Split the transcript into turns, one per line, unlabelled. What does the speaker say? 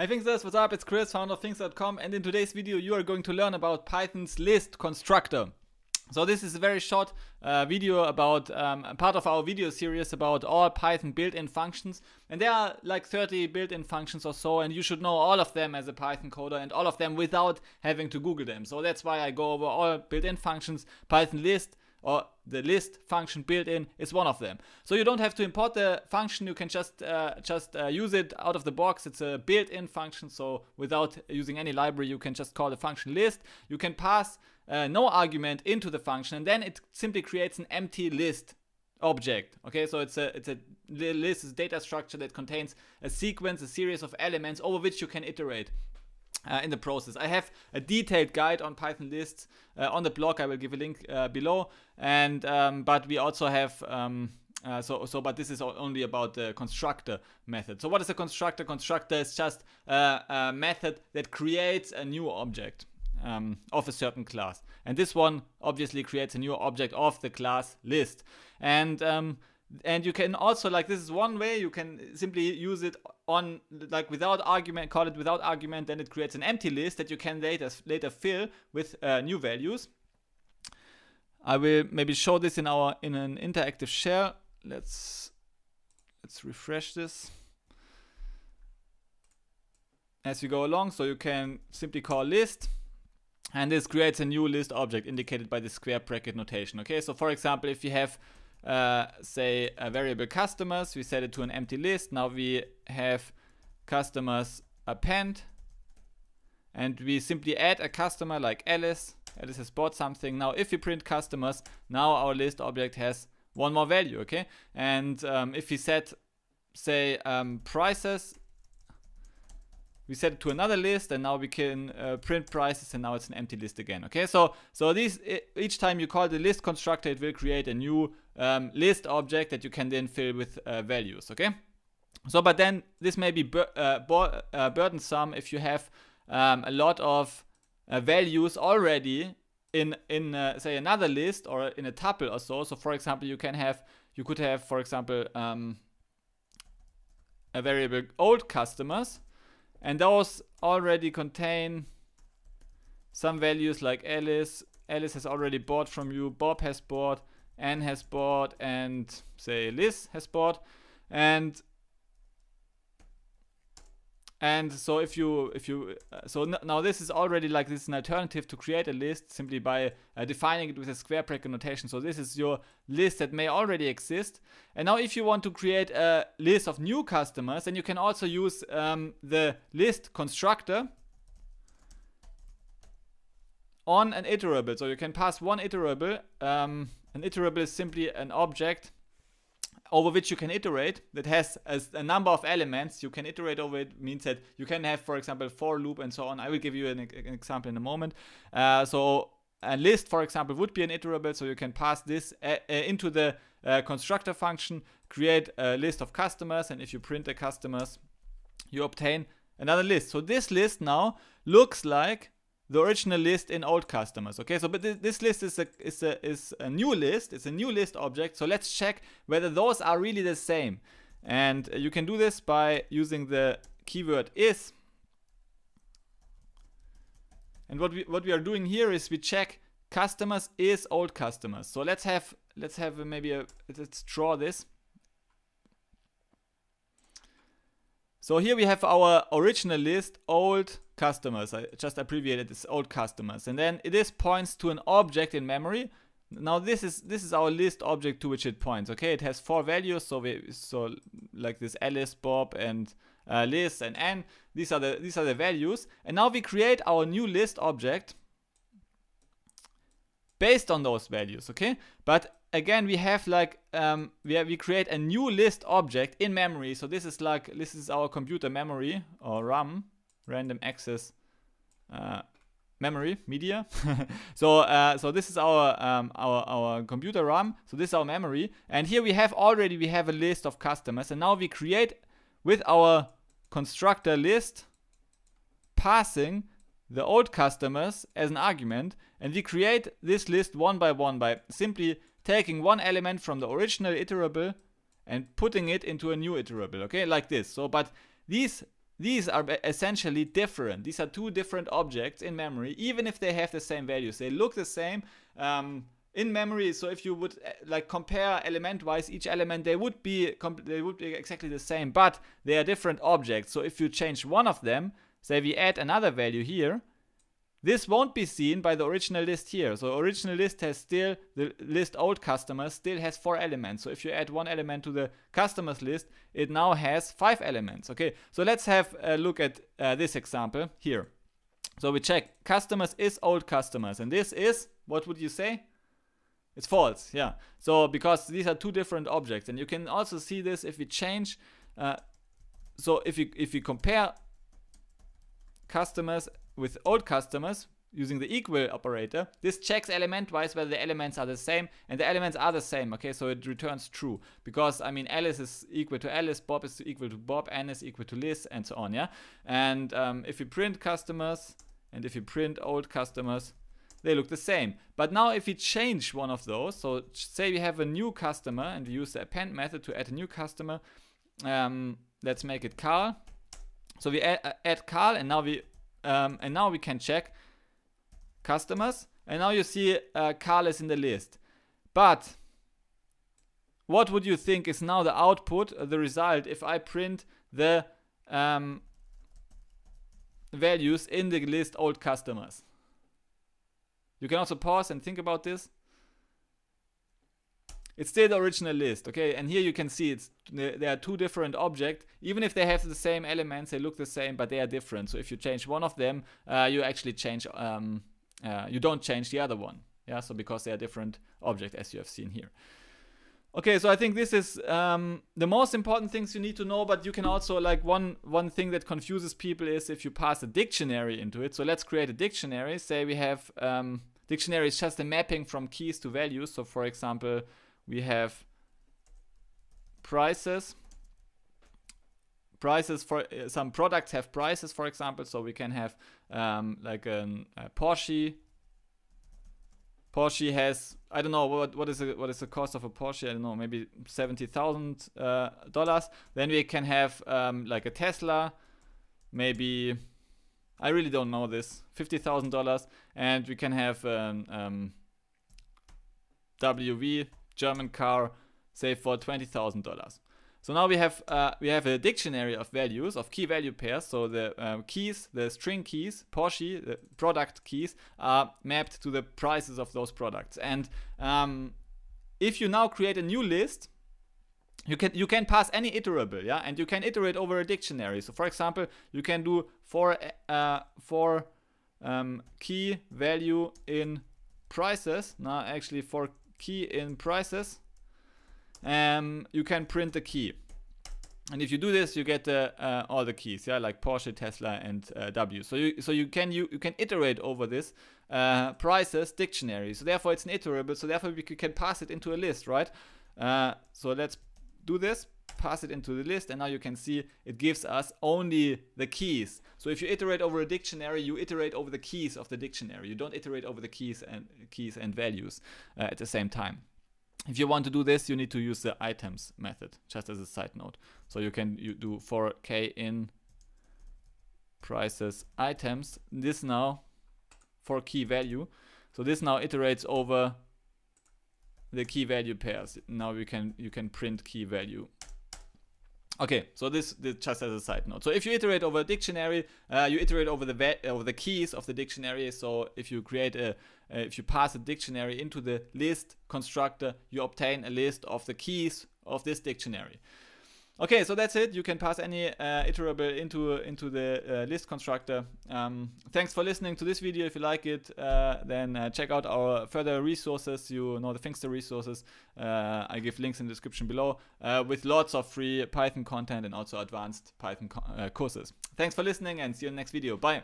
Hi Thinksters, what's up? It's Chris, founder of Things.com, and in today's video you are going to learn about Python's list constructor. So this is a very short uh, video about um, part of our video series about all Python built-in functions. And there are like 30 built-in functions or so, and you should know all of them as a Python coder and all of them without having to Google them. So that's why I go over all built-in functions, Python list, or the list function built in is one of them. So you don't have to import the function, you can just uh, just uh, use it out of the box. It's a built-in function, so without using any library, you can just call the function list. You can pass uh, no argument into the function, and then it simply creates an empty list object. Okay, so it's a it's a list is data structure that contains a sequence, a series of elements over which you can iterate uh, in the process. I have a detailed guide on Python lists uh, on the blog. I will give a link uh, below. And um, but we also have um, uh, so so. But this is only about the constructor method. So what is a constructor? Constructor is just uh, a method that creates a new object. Um, of a certain class. And this one obviously creates a new object of the class list. And um, and you can also like this is one way you can simply use it on like without argument call it without argument then it creates an empty list that you can later later fill with uh, new values i will maybe show this in our in an interactive share let's let's refresh this as you go along so you can simply call list and this creates a new list object indicated by the square bracket notation okay so for example if you have uh, say a uh, variable customers, we set it to an empty list. Now we have customers append and we simply add a customer like Alice. Alice has bought something. Now if we print customers, now our list object has one more value, okay? And um, if we set, say, um, prices we set it to another list and now we can uh, print prices and now it's an empty list again okay so so these each time you call the list constructor it will create a new um, list object that you can then fill with uh, values okay so but then this may be bur uh, uh burdensome if you have um, a lot of uh, values already in in uh, say another list or in a tuple or so so for example you can have you could have for example um, a variable old customers and those already contain some values like Alice. Alice has already bought from you, Bob has bought, Anne has bought, and say Liz has bought. And and so if you, if you, uh, so now this is already like this is an alternative to create a list simply by uh, defining it with a square bracket notation. So this is your list that may already exist. And now if you want to create a list of new customers, then you can also use um, the list constructor on an iterable. So you can pass one iterable. Um, an iterable is simply an object over which you can iterate that has a, a, number of elements you can iterate over it means that you can have for example for loop and so on i will give you an, an example in a moment uh, so a list for example would be an iterable so you can pass this a, uh, a uh, into the uh, constructor function create a list of customers and if you print the customers you obtain another list so this list now looks like the original list in old customers. Okay, so but this list is a, is a is a new list. It's a new list object. So let's check whether those are really the same. And you can do this by using the keyword is. And what we what we are doing here is we check customers is old customers. So let's have let's have maybe a let's draw this. So here we have our original list, old customers. I just abbreviated this old customers. And then this points to an object in memory. Now this is this is our list object to which it points. Okay, it has four values. So we so like this Alice, Bob, and uh, Liz and Anne. These are the these are the values. And now we create our new list object based on those values, okay? But again, we have like, um, we, we create a new list object in memory. So this is like, this is our computer memory or RAM, random access uh, memory media. so uh, so this is our um, our our computer RAM. So this is our memory, and here we have already we have a list of customers, and now we create with our constructor list passing the old customers as an argument and we create this list one by one by simply taking one element from the original iterable and putting it into a new iterable, okay, like this. So, but these these are essentially different. These are two different objects in memory, even if they have the same values. They look the same um, in memory. So if you would eh, like compare element-wise each element, they would be they would be exactly the same, but they are different objects. So if you change one of them, Say we add another value here, this won't be seen by the original list here. So original list has still, the list old customers still has four elements. So if you add one element to the customers list, it now has five elements. Okay, so let's have a look at uh, this example here. So we check customers is old customers and this is, what would you say? It's false, yeah. So because these are two different objects and you can also see this if we change. Uh, so if you, if you compare customers with old customers using the equal operator, this checks element-wise whether the elements are the same, and the elements are the same, okay, so it returns true, because, I mean, Alice is equal to Alice, Bob is equal to Bob, Anne is equal to Liz, and so on, yeah, and um, if you print customers, and if you print old customers, they look the same. But now if we change one of those, so say we have a new customer, and we use the append method to add a new customer, um, let's make it Carl, so we add, uh, add Carl and now we um, and now we can check customers and now you see uh, Carl is in the list. But what would you think is now the output, uh, the result if I print the um, values in the list old customers? You can also pause and think about this it's still the original list, okay? And here you can see it's there are two different objects. Even if they have the same elements, they look the same, but they are different. So if you change one of them, uh, you actually change, um, uh, you don't change the other one. Yeah, so because they are different objects as you have seen here. Okay, so I think this is um, the most important things you need to know, but you can also like one one thing that confuses people is if you pass a dictionary into it. So let's create a dictionary. Say we have um, dictionary is just a mapping from keys to values. So for example, we have prices prices for uh, some products have prices for example so we can have um, like an, a Porsche Porsche has I don't know what what is the, what is the cost of a Porsche I don't know maybe seventy thousand uh, dollars then we can have um, like a Tesla maybe I really don't know this fifty thousand dollars and we can have um, WV German car, say for twenty thousand dollars. So now we have uh, we have a dictionary of values of key value pairs. So the um, keys, the string keys, Porsche, the product keys are mapped to the prices of those products. And um, if you now create a new list, you can you can pass any iterable, yeah, and you can iterate over a dictionary. So for example, you can do for uh, for um, key value in prices. Now actually for key in prices, um, you can print the key. And if you do this, you get uh, uh, all the keys, yeah, like Porsche, Tesla, and uh, W. So you so you can you, you can iterate over this uh, prices dictionary. So therefore, it's an iterable. So therefore, we can pass it into a list, right? Uh, so let's do this pass it into the list and now you can see it gives us only the keys. So if you iterate over a dictionary, you iterate over the keys of the dictionary. You don't iterate over the keys and keys and values uh, at the same time. If you want to do this, you need to use the items method, just as a side note. So you can you do for k in prices items. This now for key value. So this now iterates over the key value pairs. Now you can you can print key value Okay, so this, this, just as a side note. So if you iterate over a dictionary, uh, you iterate over the over the keys of the dictionary. So if you create a, uh, if you pass a dictionary into the list constructor, you obtain a list of the keys of this dictionary. Okay, so that's it. You can pass any uh, iterable into into the uh, list constructor. Um, thanks for listening to this video. If you like it, uh, then uh, check out our further resources. You know the Finkster resources. Uh, I give links in the description below uh, with lots of free Python content and also advanced Python courses. Thanks for listening and see you in the next video. Bye.